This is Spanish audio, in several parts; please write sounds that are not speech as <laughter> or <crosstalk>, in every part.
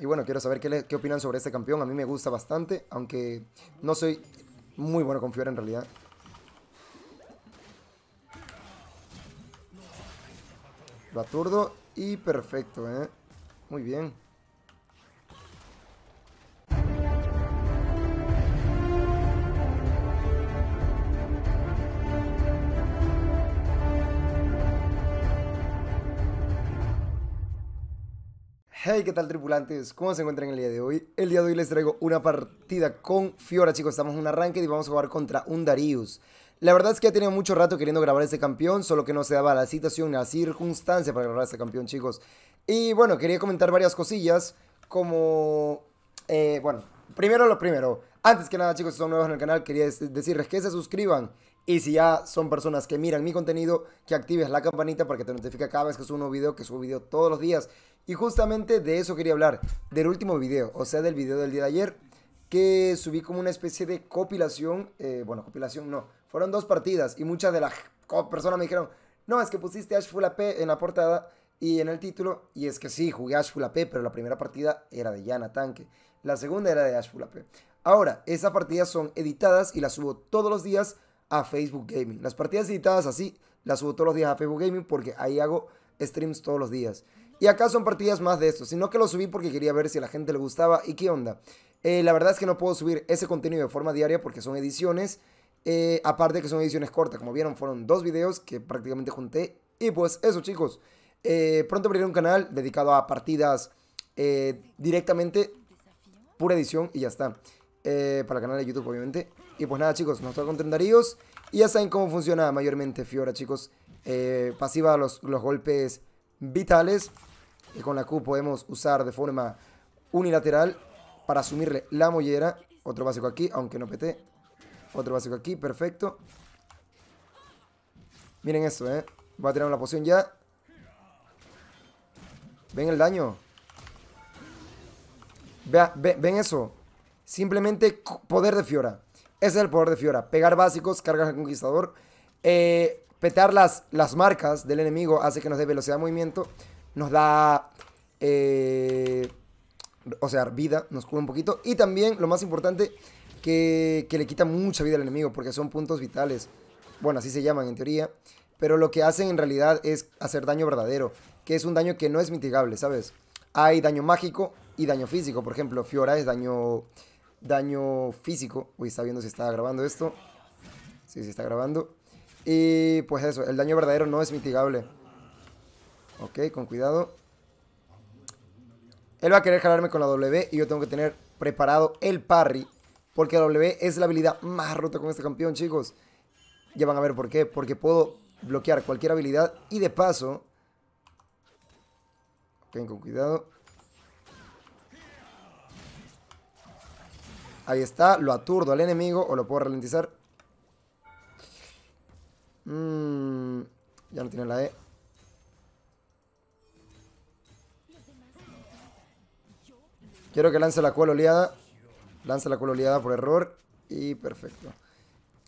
Y bueno, quiero saber qué, opinan sobre este campeón. A mí me gusta bastante, aunque no soy muy bueno con Fiora en realidad. Lo aturdo y perfecto, ¿eh? Muy bien. Hey, ¿qué tal tripulantes? ¿Cómo se encuentran el día de hoy? El día de hoy les traigo una partida con Fiora, chicos. Estamos en un arranque y vamos a jugar contra un Darius. La verdad es que ya tenido mucho rato queriendo grabar este campeón, solo que no se daba la situación, la circunstancia para grabar este campeón, chicos. Y bueno, quería comentar varias cosillas, como... Eh, bueno, primero lo primero. Antes que nada, chicos, si son nuevos en el canal, quería decirles que se suscriban y si ya son personas que miran mi contenido, que actives la campanita para que te notifique cada vez que subo un nuevo video, que subo video todos los días. Y justamente de eso quería hablar, del último video, o sea, del video del día de ayer, que subí como una especie de compilación, eh, bueno, compilación no, fueron dos partidas y muchas de las personas me dijeron, no, es que pusiste Ashful AP en la portada y en el título, y es que sí, jugué Ashful AP, pero la primera partida era de Yana Tanque, la segunda era de Ashful AP. Ahora, esas partidas son editadas y las subo todos los días a Facebook Gaming. Las partidas editadas así las subo todos los días a Facebook Gaming porque ahí hago streams todos los días. Y acá son partidas más de esto, sino que lo subí porque quería ver si a la gente le gustaba y qué onda. Eh, la verdad es que no puedo subir ese contenido de forma diaria porque son ediciones, Aparte eh, aparte que son ediciones cortas. Como vieron, fueron dos videos que prácticamente junté. Y pues eso, chicos. Eh, pronto abriré un canal dedicado a partidas directamente, pura edición y ya está. para el canal de YouTube, obviamente. Y pues nada, chicos, nos toca contra Daríos. Y ya saben cómo funciona mayormente Fiora, chicos. Eh, pasiva los, los golpes vitales. Y con la Q podemos usar de forma unilateral para asumirle la mollera. Otro básico aquí, aunque no pete. Otro básico aquí, perfecto. Miren eso, eh. Va a tirar una poción ya. ¿Ven el daño? Vea, ¿Ven eso? Simplemente poder de Fiora. Ese es el poder de Fiora. Pegar básicos, cargar al conquistador. Eh, Petear las, las marcas del enemigo hace que nos dé velocidad de movimiento. Nos da... Eh, o sea, vida, nos cura un poquito. Y también, lo más importante, que, que, le quita mucha vida al enemigo, porque son puntos vitales. Bueno, así se llaman en teoría. Pero lo que hacen en realidad es hacer daño verdadero, que es un daño que no es mitigable, ¿sabes? Hay daño mágico y daño físico. Por ejemplo, Fiora es daño daño físico. Voy a viendo si está grabando esto. Sí, se está grabando. Y pues eso, el daño verdadero no es mitigable. Ok, con cuidado. Él va a querer jalarme con la W y yo tengo que tener preparado el parry. Porque la W es la habilidad más rota con este campeón, chicos. Ya van a ver por qué. Porque puedo bloquear cualquier habilidad y de paso... Ok, con cuidado. Ahí está, lo aturdo al enemigo o lo puedo ralentizar. Mm, ya no tiene la E. Quiero que lance la cola oleada. Lanza la cola oleada por error. Y perfecto.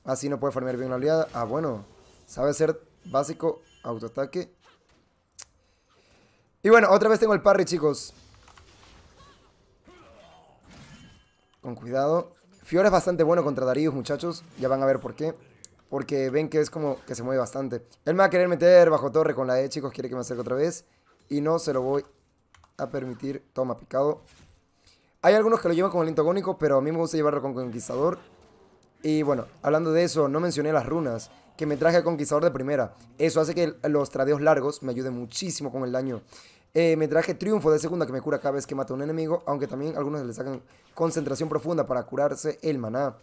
Así no puede farmear bien la oleada. Ah, bueno. Sabe ser básico autoataque. Y bueno, otra vez tengo el parry, chicos. Con cuidado. Fiora es bastante bueno contra Daríos muchachos. Ya van a ver por qué. Porque ven que es como que se mueve bastante. Él me va a querer meter bajo torre con la E, chicos. Quiere que me acerque otra vez. Y no se lo voy a permitir. Toma, picado. Hay algunos que lo llevan con el intagónico, pero a mí me gusta llevarlo con Conquistador. Y bueno, hablando de eso, no mencioné las runas que me traje a Conquistador de primera. Eso hace que los tradeos largos me ayuden muchísimo con el daño. Eh, me traje triunfo de segunda que me cura cada vez que mata a un enemigo, aunque también algunos le sacan concentración profunda para curarse el maná.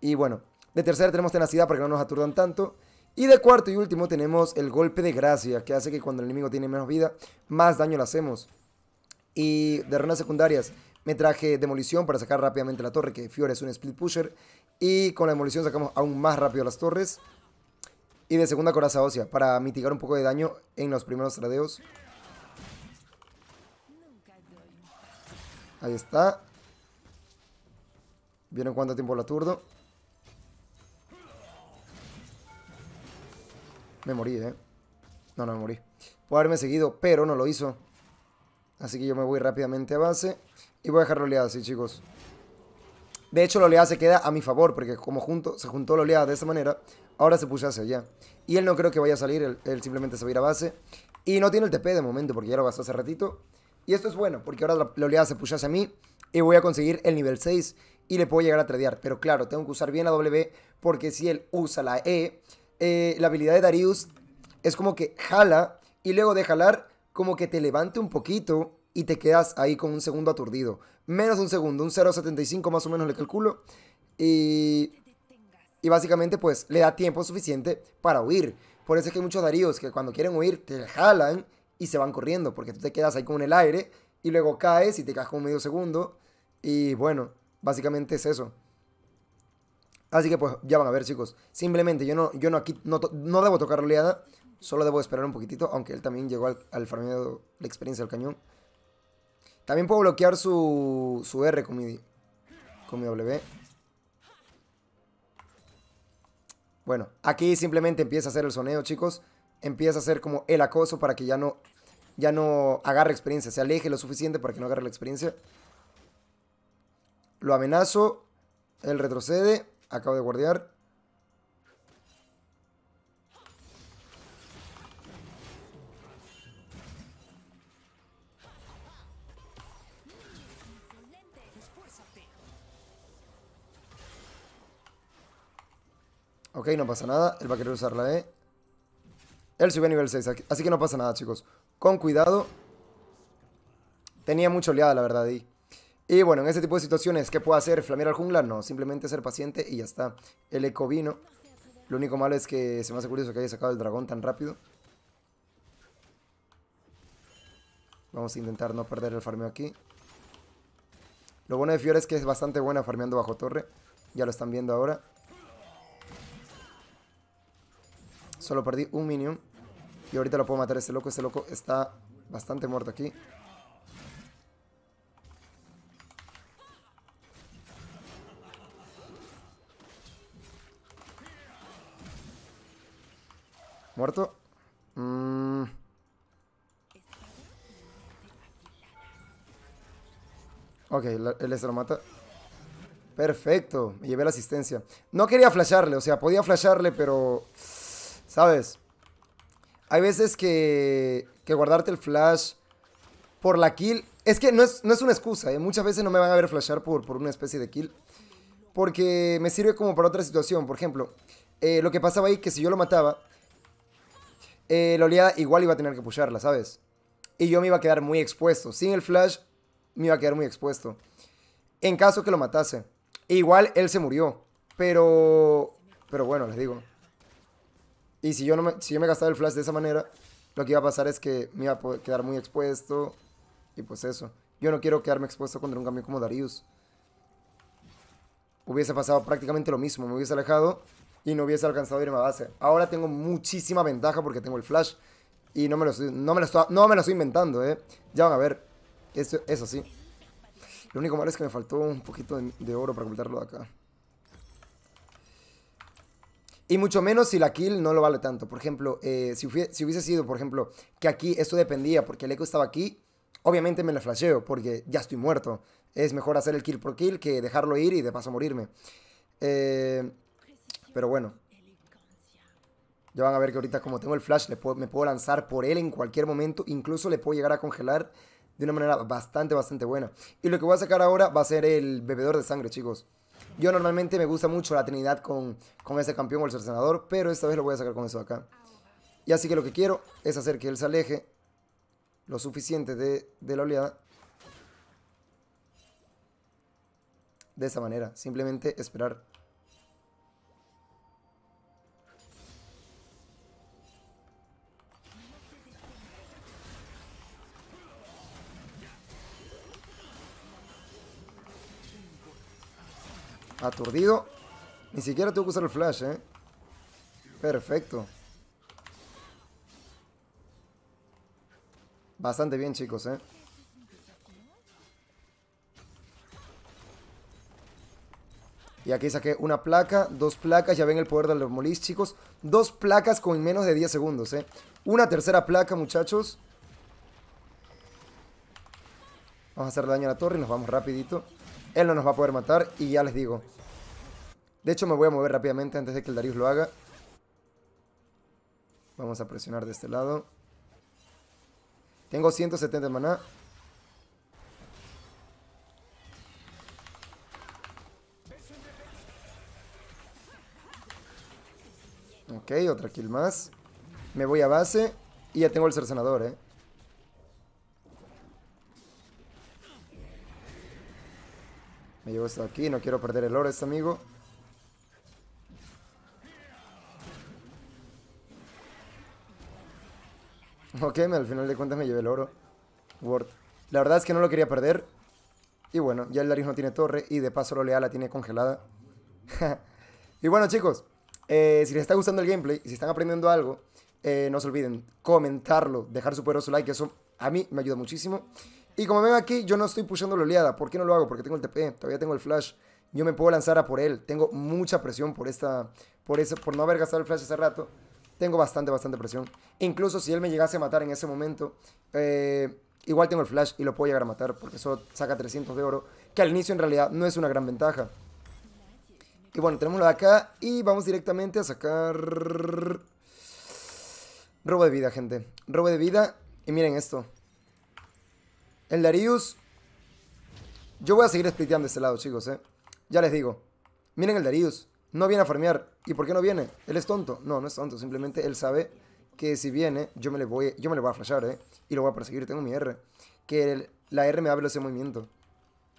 Y bueno, de tercera tenemos tenacidad para que no nos aturdan tanto. Y de cuarto y último tenemos el golpe de gracia, que hace que cuando el enemigo tiene menos vida, más daño le hacemos. Y de runas secundarias me traje demolición para sacar rápidamente la torre, que Fiora es un split pusher. Y con la demolición sacamos aún más rápido las torres. Y de segunda coraza ósea, para mitigar un poco de daño en los primeros tradeos. Ahí está. ¿Vieron cuánto tiempo lo aturdo? Me morí, ¿eh? No, no me morí. Puedo haberme seguido, pero no lo hizo. Así que yo me voy rápidamente a base. Y voy a dejar la oleada así, chicos. De hecho, la oleada se queda a mi favor, porque como junto, se juntó la oleada de esta manera, ahora se puso hacia allá. Y él no creo que vaya a salir, él, simplemente se va a ir a base. Y no tiene el TP de momento, porque ya lo gastó hace ratito. Y esto es bueno, porque ahora la oleada se pushase hacia mí y voy a conseguir el nivel 6 y le puedo llegar a tradear. Pero claro, tengo que usar bien la W porque si él usa la E, eh, la habilidad de Darius es como que jala y luego de jalar como que te levante un poquito y te quedas ahí con un segundo aturdido. Menos un segundo, un 0.75 más o menos le calculo. Y, y básicamente pues le da tiempo suficiente para huir. Por eso es que hay muchos Daríos que cuando quieren huir te jalan y se van corriendo, porque tú te quedas ahí con el aire y luego caes y te caes como medio segundo. Y bueno, básicamente es eso. Así que pues ya van a ver, chicos. Simplemente yo no, yo no aquí no, debo tocar oleada. Solo debo esperar un poquitito. Aunque él también llegó al, al de la experiencia del cañón. También puedo bloquear su, su R con mi, con mi W. Bueno, aquí simplemente empieza a hacer el sonido chicos empieza a hacer como el acoso para que ya no, ya no agarre experiencia, se aleje lo suficiente para que no agarre la experiencia. Lo amenazo, él retrocede, acabo de guardear Ok, no pasa nada. Él va a querer usar la E. Él subió a nivel 6, así que no pasa nada, chicos. Con cuidado. Tenía mucho oleada, la verdad, Y bueno, en ese tipo de situaciones, ¿qué puedo hacer? ¿Flamear al jungla? No, simplemente ser paciente y ya está. El eco vino. Lo único malo es que se me hace curioso que haya sacado el dragón tan rápido. Vamos a intentar no perder el farmeo aquí. Lo bueno de Fiora es que es bastante buena farmeando bajo torre. Ya lo están viendo ahora. Solo perdí un minion. Y ahorita lo puedo matar a ese loco. ese loco está bastante muerto aquí. Muerto. Mm. Ok, él se este lo mata. Perfecto, me llevé la asistencia. No quería flasharle, o sea, podía flasharle, pero... ¿Sabes? Hay veces que, guardarte el flash por la kill. Es que no es, una excusa, ¿eh? muchas veces no me van a ver flashear por, por una especie de kill. Porque me sirve como para otra situación. Por ejemplo, eh, lo que pasaba ahí que si yo lo mataba, eh, la oleada igual iba a tener que pusharla, ¿sabes? Y yo me iba a quedar muy expuesto. Sin el flash, me iba a quedar muy expuesto. En caso que lo matase. igual él se murió. Pero. Pero bueno, les digo. Y si yo, no me, si yo me gastaba el flash de esa manera, lo que iba a pasar es que me iba a quedar muy expuesto. Y pues eso. Yo no quiero quedarme expuesto contra un camión como Darius. Hubiese pasado prácticamente lo mismo. Me hubiese alejado y no hubiese alcanzado a irme a base. Ahora tengo muchísima ventaja porque tengo el flash. Y no me lo estoy, no me lo no me lo estoy inventando, ¿eh? Ya van a ver. Eso, sí. Lo único malo es que me faltó un poquito de, de oro para ocultarlo de acá. Y mucho menos si la kill no lo vale tanto. Por ejemplo, eh, si, si, hubiese sido, por ejemplo, que aquí esto dependía porque el eco estaba aquí, obviamente me la flasheo porque ya estoy muerto. Es mejor hacer el kill por kill que dejarlo ir y de paso morirme. Eh, pero bueno. Ya van a ver que ahorita como tengo el flash le me puedo lanzar por él en cualquier momento. Incluso le puedo llegar a congelar de una manera bastante, bastante buena. Y lo que voy a sacar ahora va a ser el bebedor de sangre, chicos. Yo normalmente me gusta mucho la Trinidad con, ese campeón o el senador, pero esta vez lo voy a sacar con eso de acá. Y así que lo que quiero es hacer que él se aleje lo suficiente de, de la oleada. De esa manera, simplemente esperar Aturdido. Ni siquiera tuvo que usar el flash, ¿eh? Perfecto. Bastante bien, chicos, ¿eh? Y aquí saqué una placa, dos placas, ya ven el poder de los molis, chicos. Dos placas con menos de 10 segundos, ¿eh? Una tercera placa, muchachos. Vamos a hacer daño a la torre y nos vamos rapidito. Él no nos va a poder matar y ya les digo. De hecho me voy a mover rápidamente antes de que el Darius lo haga. Vamos a presionar de este lado. Tengo 170 de maná. Ok, otra kill más. Me voy a base y ya tengo el cercenador, eh. Me llevo esto aquí. No quiero perder el oro, este amigo. Ok, al final de cuentas me llevé el oro. Word. La verdad es que no lo quería perder. Y bueno, ya el Darius no tiene torre y de paso lea la tiene congelada. <laughs> y bueno chicos, eh, si les está gustando el gameplay, Y si están aprendiendo algo, eh, no se olviden comentarlo, dejar su poderoso like, eso a mí me ayuda muchísimo. Y como ven aquí, yo no estoy pushando la oleada. ¿Por qué no lo hago? Porque tengo el TP, todavía tengo el flash. Yo me puedo lanzar a por él. Tengo mucha presión por esta. Por eso, por no haber gastado el flash hace rato. Tengo bastante, bastante presión. Incluso si él me llegase a matar en ese momento. Eh, igual tengo el flash y lo puedo llegar a matar. Porque solo saca 300 de oro. Que al inicio en realidad no es una gran ventaja. Y bueno, tenemos de acá. Y vamos directamente a sacar. Robo de vida, gente. Robo de vida. Y miren esto. El Darius. Yo voy a seguir spliteando este lado, chicos, eh. Ya les digo. Miren el Darius. No viene a farmear. ¿Y por qué no viene? Él es tonto. No, no es tonto. Simplemente él sabe que si viene, yo me le voy, yo me le voy a flashar, eh. Y lo voy a perseguir. Tengo mi R. Que la R me da velocidad de movimiento.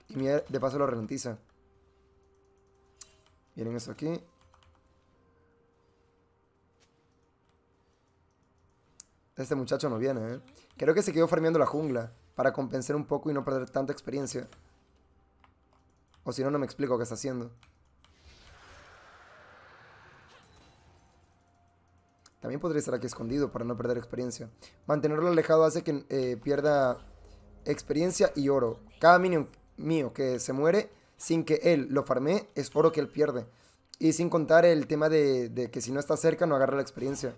Y mi R de paso lo ralentiza. Miren eso aquí. Este muchacho no viene, eh. Creo que se quedó farmeando la jungla para compensar un poco y no perder tanta experiencia. O si no, no me explico qué está haciendo. También podría estar aquí escondido para no perder experiencia. Mantenerlo alejado hace que eh, pierda experiencia y oro. Cada minion mío que se muere sin que él lo farme es oro que él pierde. Y sin contar el tema de que si no está cerca no agarra la experiencia.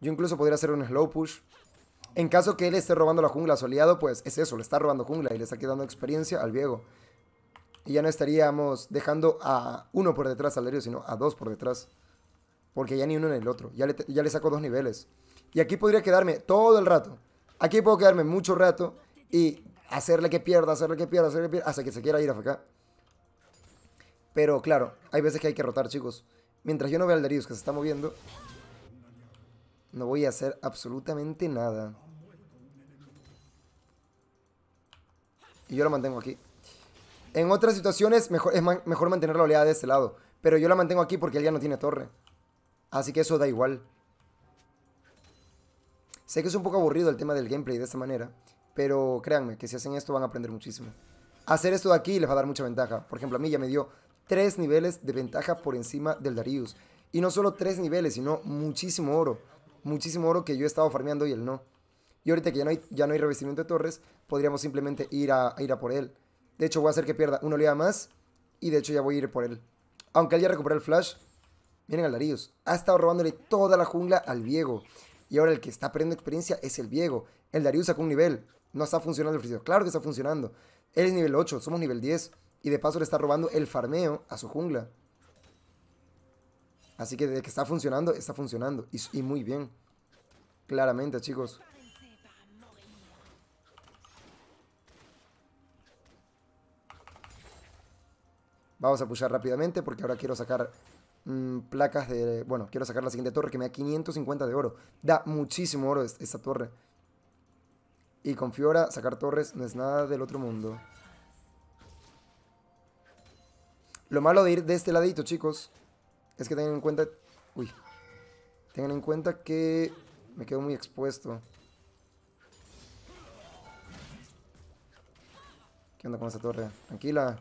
Yo incluso podría hacer un slow push. En caso que él esté robando la jungla a pues es eso, le está robando jungla y le está quedando experiencia al viejo. Y ya no estaríamos dejando a uno por detrás al Darius, sino a dos por detrás. Porque ya ni uno ni el otro. Ya le, ya le saco dos niveles. Y aquí podría quedarme todo el rato. Aquí puedo quedarme mucho rato y hacerle que pierda, hacerle que pierda, hacerle que pierda, hasta que se quiera ir a acá. Pero claro, hay veces que hay que rotar, chicos. Mientras yo no vea al Darius que se está moviendo, no voy a hacer absolutamente nada. Y yo la mantengo aquí. En otras situaciones mejor, es mejor mantener la oleada de este lado. Pero yo la mantengo aquí porque él ya no tiene torre. Así que eso da igual. Sé que es un poco aburrido el tema del gameplay de esta manera. Pero créanme que si hacen esto van a aprender muchísimo. Hacer esto de aquí les va a dar mucha ventaja. Por ejemplo, a mí ya me dio tres niveles de ventaja por encima del Darius. Y no solo tres niveles, sino muchísimo oro muchísimo oro que yo he estado farmeando y él no. Y ahorita que ya no hay, ya no hay revestimiento de torres, podríamos simplemente ir a, ir a por él. De hecho, voy a hacer que pierda una oleada más. Y de hecho ya voy a ir por él. Aunque él ya recuperó el flash. Miren al Darius. Ha estado robándole toda la jungla al Viego. Y ahora el que está perdiendo experiencia es el Viego. El Darius sacó un nivel. No está funcionando el frío Claro que está funcionando. Él es nivel 8. Somos nivel 10. Y de paso le está robando el farmeo a su jungla. Así que desde que está funcionando, está funcionando. Y, muy bien. Claramente, chicos. Vamos a pushar rápidamente porque ahora quiero sacar mm, placas de... Bueno, quiero sacar la siguiente torre que me da 550 de oro. Da muchísimo oro esta torre. Y con Fiora, sacar torres no es nada del otro mundo. Lo malo de ir de este ladito, chicos, es que tengan en cuenta... Uy. Tengan en cuenta que me quedo muy expuesto. ¿Qué onda con esa torre? Tranquila.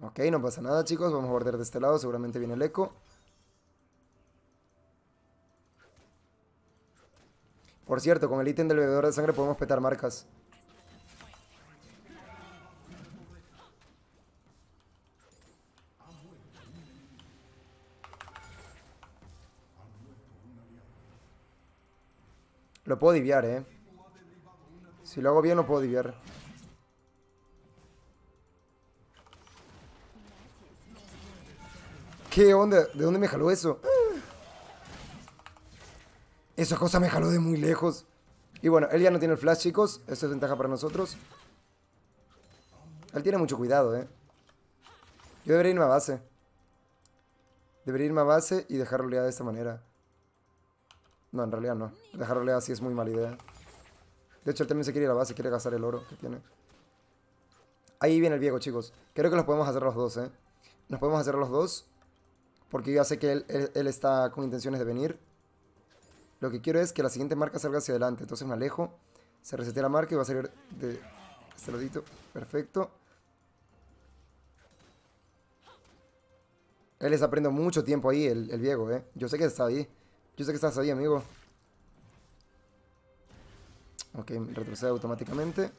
Ok, no pasa nada chicos, vamos a guardar de este lado, seguramente viene el eco. Por cierto, con el ítem del bebedor de sangre podemos petar marcas. Lo puedo diviar, eh. Si lo hago bien, lo puedo diviar. ¿Qué onda? ¿De dónde me jaló eso? Esa cosa me jaló de muy lejos. Y bueno, él ya no tiene el flash, chicos. Eso es ventaja para nosotros. Él tiene mucho cuidado, eh. Yo debería irme a base. Debería irme a base y dejarlo roleada de esta manera. No, en realidad no. Dejarlo así es muy mala idea. De hecho, él también se quiere ir a la base. Quiere gastar el oro que tiene. Ahí viene el viejo, chicos. Creo que los podemos hacer los dos, eh. Nos podemos hacer los dos. Porque ya sé que él está con intenciones de venir. Lo que quiero es que la siguiente marca salga hacia adelante. Entonces me alejo. Se resetea la marca y va a salir de este ladito. Perfecto. Él está aprendo mucho tiempo ahí, el, viejo, ¿eh? Yo sé que está ahí. Yo sé que estás ahí, amigo. Ok, retrocede automáticamente.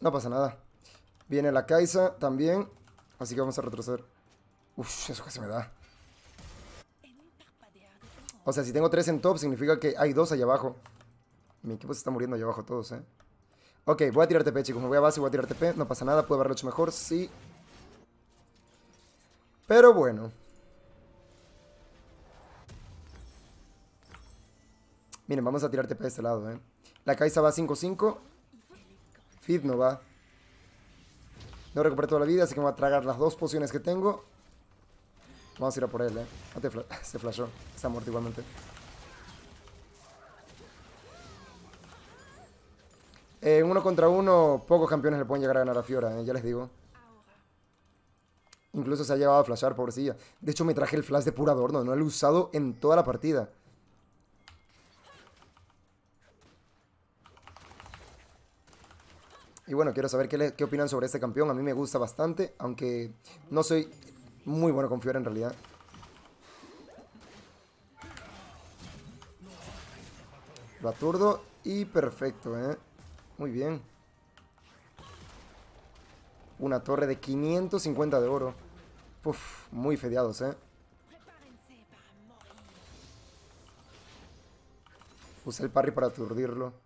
No pasa nada. Viene la Kaisa también. Así que vamos a retroceder. Uf, eso se me da. O sea, si tengo tres en top, significa que hay dos allá abajo. Mi equipo se está muriendo allá abajo todos, ¿eh? Ok, voy a tirar TP, chicos. Me voy a base y voy a tirar TP. No pasa nada, puedo haberlo hecho mejor, sí. Pero bueno. Miren, vamos a tirar TP de este lado, ¿eh? La Kaisa va 5-5. Feed no va. No recuperé toda la vida, así que me voy a tragar las dos pociones que tengo. Vamos a ir a por él, eh. <laughs> se flashó. Está muerto igualmente. Eh, uno contra uno, pocos campeones le pueden llegar a ganar a Fiora, eh, ya les digo. Incluso se ha llevado a flashar, pobrecilla. De hecho, me traje el flash de pura adorno. No lo he usado en toda la partida. Y bueno, quiero saber qué, opinan sobre este campeón. A mí me gusta bastante, aunque no soy muy bueno con Fiora en realidad. Lo aturdo y perfecto, ¿eh? Muy bien. Una torre de 550 de oro. Uf, muy fedeados, ¿eh? Usa el parry para aturdirlo.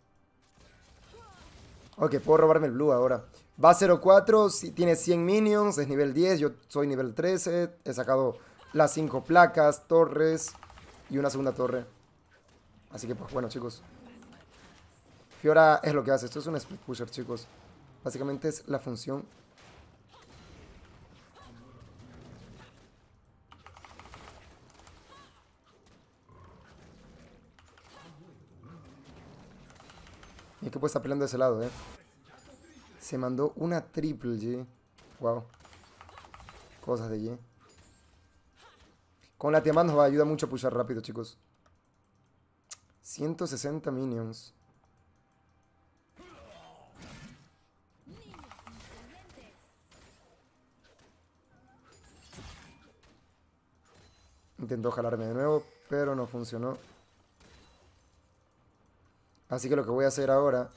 Ok, puedo robarme el blue ahora. Va 0-4, si tiene 100 minions, es nivel 10, yo soy nivel 13. He sacado las 5 placas, torres y una segunda torre. Así que pues bueno, chicos. Fiora es lo que hace. Esto es un split pusher, chicos. Básicamente es la función Que puede está peleando de ese lado, eh. Se mandó una triple G. Wow. Cosas de G. Con la Tiamat nos va, a ayudar mucho a pushar rápido, chicos. 160 minions. Intento jalarme de nuevo, pero no funcionó. Así que lo que voy a hacer ahora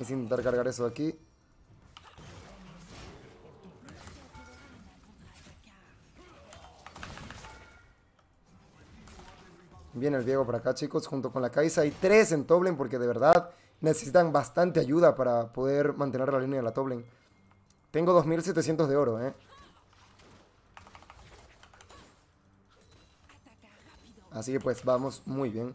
es intentar cargar eso de aquí. Viene el Diego por acá, chicos, junto con la Kaisa. Hay tres en Toblen porque de verdad necesitan bastante ayuda para poder mantener la línea de la Toblen. Tengo 2.700 de oro, ¿eh? Así que pues vamos muy bien.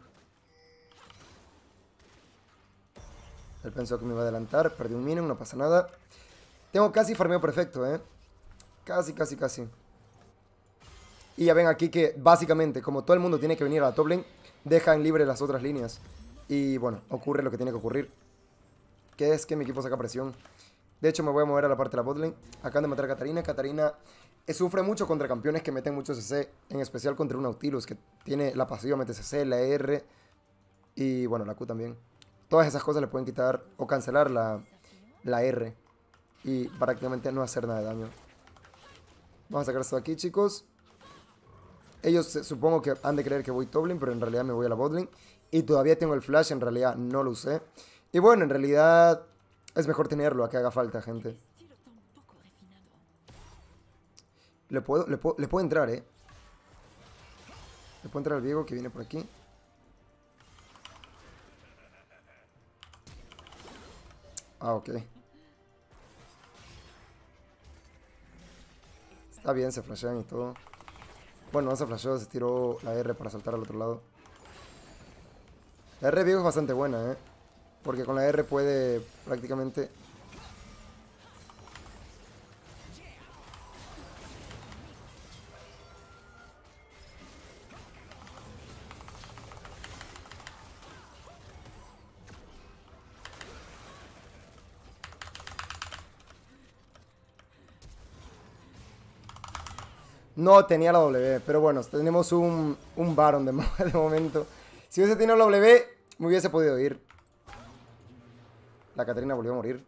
Él pensó que me iba a adelantar. Perdí un minion, no pasa nada. Tengo casi farmeo perfecto, ¿eh? Casi, casi, casi. Y ya ven aquí que básicamente, como todo el mundo tiene que venir a la top lane, dejan libre las otras líneas. Y bueno, ocurre lo que tiene que ocurrir. Que es que mi equipo saca presión. De hecho, me voy a mover a la parte de la bot lane. Acaban de matar a Katarina. Katarina sufre mucho contra campeones que meten mucho CC. En especial contra un Nautilus que tiene la pasiva, mete CC, la R. Y bueno, la Q también todas esas cosas le pueden quitar o cancelar la, R. Y prácticamente no hacer nada de daño. Vamos a sacar esto de aquí, chicos. Ellos eh, supongo que han de creer que voy Toblin, pero en realidad me voy a la botling Y todavía tengo el flash, en realidad no lo usé. Y bueno, en realidad es mejor tenerlo a que haga falta, gente. Le puedo, le puedo, entrar, eh. Le puedo entrar al viejo que viene por aquí. Ah, ok. Está bien, se flashean y todo. Bueno, no se flasheó, se tiró la R para saltar al otro lado. La R viejo es bastante buena, ¿eh? Porque con la R puede prácticamente No, tenía la W, pero bueno, tenemos un, un Baron <laughs> de, momento. Si hubiese tenido la W, me hubiese podido ir. La Caterina volvió a morir.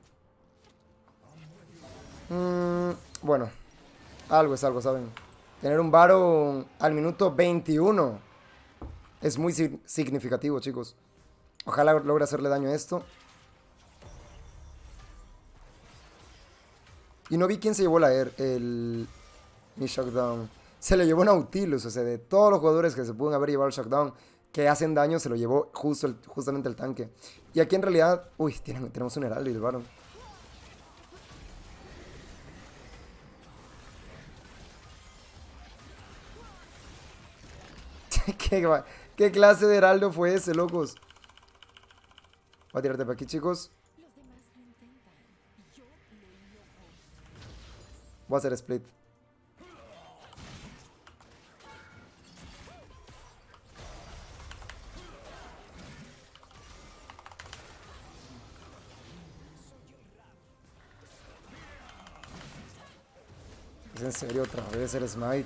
Mm, bueno, algo es algo, ¿saben? Tener un Baron al minuto 21 es muy significativo, chicos. Ojalá logre hacerle daño a esto. Y no vi quién se llevó la, er, el, ni Shockdown. Se lo llevó Nautilus, o sea, de todos los jugadores que se pudieron haber llevado el Shockdown que hacen daño, se lo llevó justo justamente el tanque. Y aquí en realidad, uy, tenemos un heraldo y el Baron. <laughs> ¿Qué, ¿Qué clase de heraldo fue ese, locos? Voy a tirarte para aquí, chicos. Voy a hacer split. serio otra vez el Smite.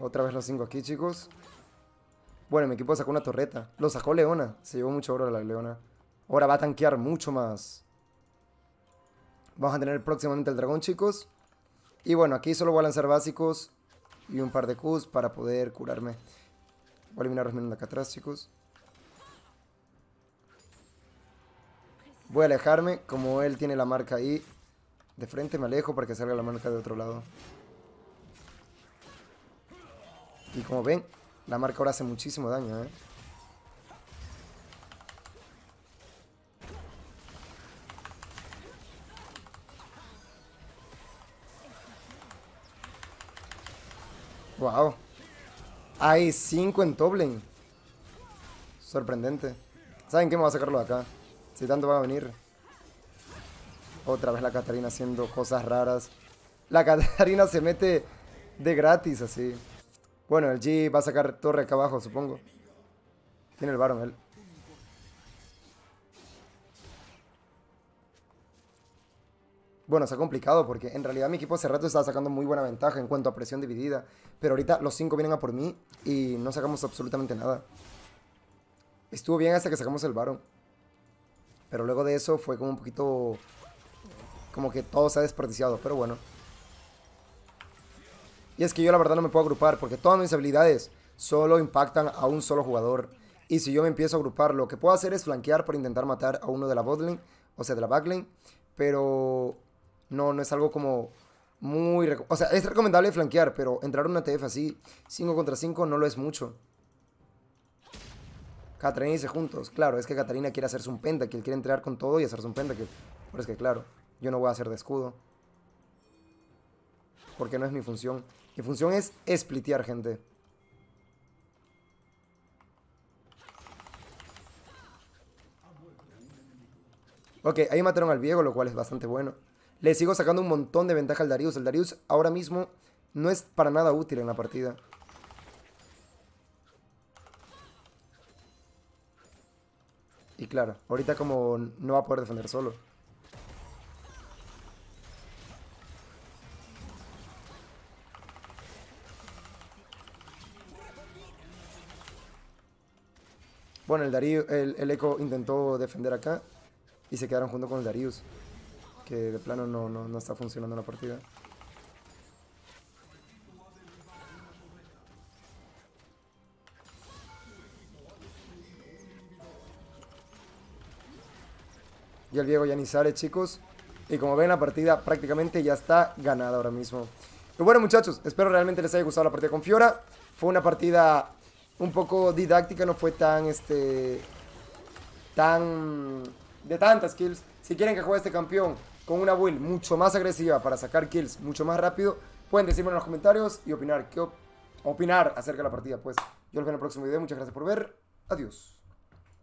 Otra vez los cinco aquí, chicos. Bueno, mi equipo sacó una torreta. Lo sacó Leona. Se llevó mucho oro a la Leona. Ahora va a tanquear mucho más. Vamos a tener próximamente el dragón, chicos. Y bueno, aquí solo voy a lanzar básicos y un par de Qs para poder curarme. Voy a eliminar los minos acá atrás, chicos. Voy a alejarme, como él tiene la marca ahí. De frente me alejo para que salga la marca de otro lado. Y como ven, la marca ahora hace muchísimo daño, ¿eh? Hay 5 en Toblen. Sorprendente. ¿Saben qué? Me voy a sacarlo de acá. Si tanto va a venir. Otra vez la Katarina haciendo cosas raras. La Katarina <laughs> se mete de gratis así. Bueno, el G va a sacar torre acá abajo, supongo. Tiene el Baron él. bueno, se ha complicado porque en realidad mi equipo hace rato estaba sacando muy buena ventaja en cuanto a presión dividida, pero ahorita los cinco vienen a por mí y no sacamos absolutamente nada. Estuvo bien hasta que sacamos el varón. Pero luego de eso fue como un poquito... Como que todo se ha desperdiciado, pero bueno. Y es que yo la verdad no me puedo agrupar porque todas mis habilidades solo impactan a un solo jugador. Y si yo me empiezo a agrupar, lo que puedo hacer es flanquear para intentar matar a uno de la botlane, o sea, de la backlane. Pero no, no es algo como muy... O sea, es recomendable flanquear, pero entrar una TF así, 5 contra 5, no lo es mucho. Katarina dice juntos. Claro, es que Catarina quiere hacerse un pentakill. Quiere entrar con todo y hacerse un pentakill. Pero es que, claro, yo no voy a hacer de escudo. Porque no es mi función. Mi función es splitear, gente. Ok, ahí mataron al viejo, lo cual es bastante bueno le sigo sacando un montón de ventaja al Darius. El Darius ahora mismo no es para nada útil en la partida. Y claro, ahorita como no va a poder defender solo. Bueno, el, Darío, el, el intentó defender acá y se quedaron junto con el Darius que de plano no, está funcionando la partida. Y el Diego ya ni sale, chicos. Y como ven, la partida prácticamente ya está ganada ahora mismo. Y bueno, muchachos, espero realmente les haya gustado la partida con Fiora. Fue una partida un poco didáctica, no fue tan, este... Tan... De tantas kills. Si quieren que juegue este campeón con una build mucho más agresiva para sacar kills mucho más rápido, pueden decirme en los comentarios y opinar, qué opinar acerca de la partida. Pues yo los veo en el próximo video, muchas gracias por ver, adiós.